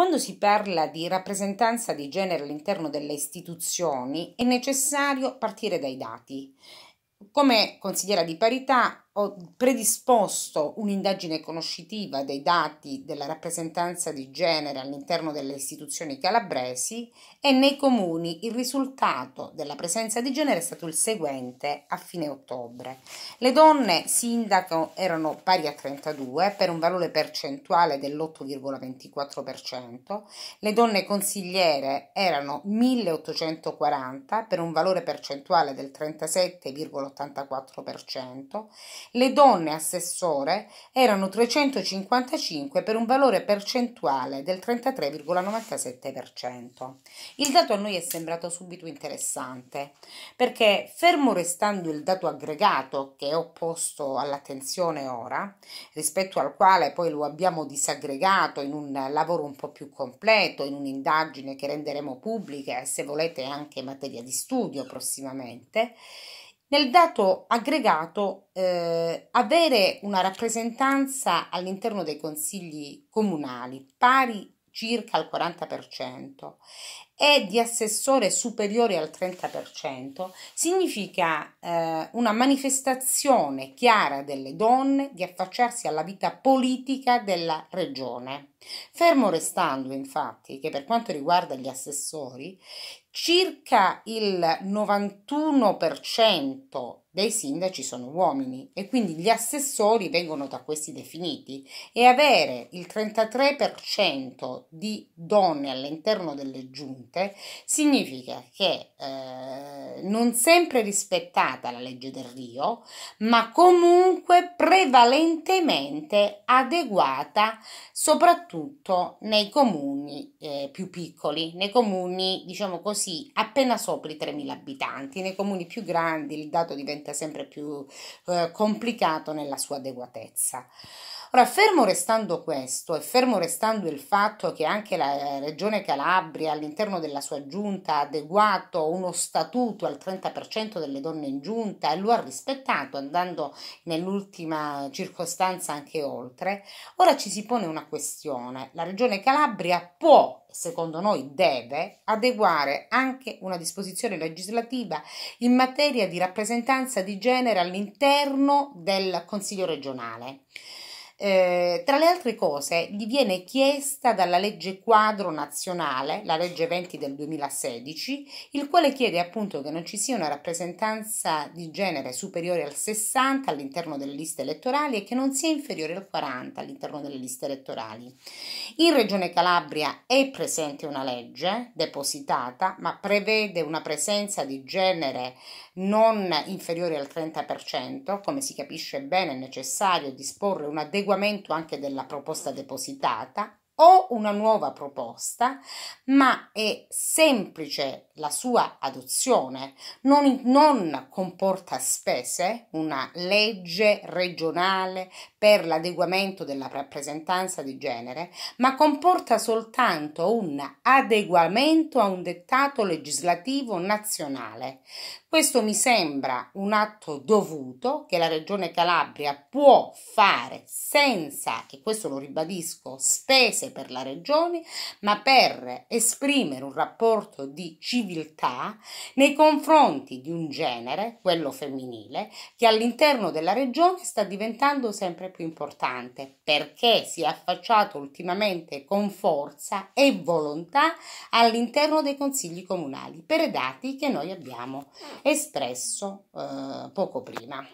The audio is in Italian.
Quando si parla di rappresentanza di genere all'interno delle istituzioni è necessario partire dai dati. Come consigliera di parità ho predisposto un'indagine conoscitiva dei dati della rappresentanza di genere all'interno delle istituzioni calabresi e nei comuni il risultato della presenza di genere è stato il seguente a fine ottobre. Le donne sindaco erano pari a 32 per un valore percentuale dell'8,24%, le donne consigliere erano 1840 per un valore percentuale del 37,84%, le donne assessore erano 355 per un valore percentuale del 33,97%. Il dato a noi è sembrato subito interessante perché fermo restando il dato aggregato che ho posto all'attenzione ora, rispetto al quale poi lo abbiamo disaggregato in un lavoro un po' più completo, in un'indagine che renderemo pubblica e se volete anche materia di studio prossimamente, nel dato aggregato, eh, avere una rappresentanza all'interno dei consigli comunali pari circa al 40% e di assessore superiore al 30%, significa eh, una manifestazione chiara delle donne di affacciarsi alla vita politica della regione. Fermo restando infatti che per quanto riguarda gli assessori, circa il 91% dei sindaci sono uomini e quindi gli assessori vengono da questi definiti e avere il 33% di donne all'interno delle giunte significa che eh, non sempre rispettata la legge del Rio, ma comunque prevalentemente adeguata soprattutto nei comuni eh, più piccoli, nei comuni diciamo così appena sopra i 3.000 abitanti, nei comuni più grandi il dato diventa diventa sempre più eh, complicato nella sua adeguatezza. Ora, fermo restando questo e fermo restando il fatto che anche la eh, Regione Calabria all'interno della sua giunta ha adeguato uno statuto al 30% delle donne in giunta e lo ha rispettato andando nell'ultima circostanza anche oltre, ora ci si pone una questione. La Regione Calabria può, secondo noi deve, adeguare anche una disposizione legislativa in materia di rappresentanza di genere all'interno del Consiglio regionale. Eh, tra le altre cose, gli viene chiesta dalla legge quadro nazionale, la legge 20 del 2016, il quale chiede appunto che non ci sia una rappresentanza di genere superiore al 60 all'interno delle liste elettorali e che non sia inferiore al 40 all'interno delle liste elettorali. In Regione Calabria è presente una legge depositata, ma prevede una presenza di genere non inferiore al 30%, come si capisce bene è necessario disporre un un'adeguata adeguamento anche della proposta depositata o una nuova proposta, ma è semplice la sua adozione, non, non, comporta spese, una legge regionale per l'adeguamento della rappresentanza di genere, ma comporta soltanto un adeguamento a un dettato legislativo nazionale. Questo mi sembra un atto dovuto che la Regione Calabria può fare senza, e questo lo ribadisco, spese per la Regione, ma per esprimere un rapporto di civiltà nei confronti di un genere, quello femminile, che all'interno della Regione sta diventando sempre più importante perché si è affacciato ultimamente con forza e volontà all'interno dei consigli comunali per i dati che noi abbiamo espresso eh, poco prima.